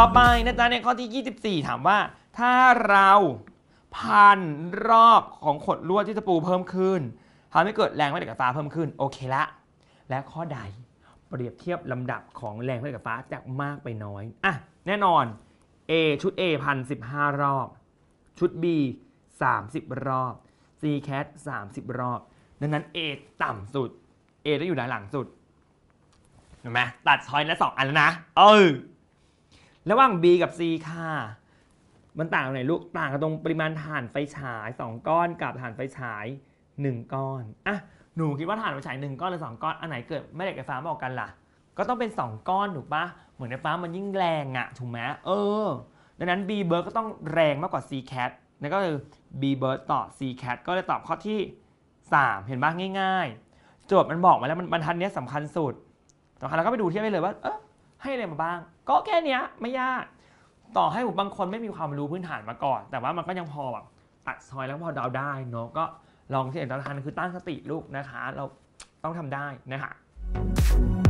ต่อไปนะจ๊ะในข้อที่ 24 ถามว่า ถ้าเราพันรอบของขดลวดที่ตะปูเพิ่มขึ้นทำให้เกิดแรงแม่เหล็กไฟฟ้าเพิ่มขึ้น โอเคละและข้อใดเปรียบเทียบลำดับของแรงแม่เหล็กไฟฟ้าจากมากไปน้อยอ่ะแน่นอน A ชุด A พัน 15 รอบ ชุด B 30 รอบ C cat 30 รอบดังนั้น A ต่ำสุด A ต้องอยู่นหลังสุดเห็นไหมตัดชอยและสองอันแล้วนะ เออระหว่าง B กับ C ค่ะ มันต่างไหนลูก ต่างกันตรงปริมาณถ่านไฟฉาย 2 ก้อนกับถ่านไฟฉาย 1 ก้อนอ่ะหนูคิดว่าถ่านไฟฉาย 1 ก้อนหรือ2ก้อน อันไหนเกิดแม่เหล็กไฟฟ้าบอกกันล่ะ ก็ต้องเป็น 2 ก้อนถูกปะเหมือนไฟฟ้ามันยิ่งแรงอะถูกไหมเออ ดังนั้น B เบิร์ก็ต้องแรงมากกว่า C cat นั่นก็คือ B เบิร์ต่อ C cat ก็เลยตอบข้อที่ 3 เห็นปะางง่าย ๆ โจทย์มันบอกมาแล้วมันบรรทัดนี้สำคัญสุดสำคัญแล้วก็ไปดูเทียบไปเลยว่าเออให้อะไรมาบ้าง ก็แค่นี้ไม่ยากต่อให้ผมบางคนไม่มีความรู้พื้นฐานมาก่อน แต่ว่ามันก็ยังพอแบบตัดซอยแล้วพอเดาได้เนาะก็ลองที่เห็นตอนทันคือตั้งสติลูกนะคะ เราต้องทำได้นะคะ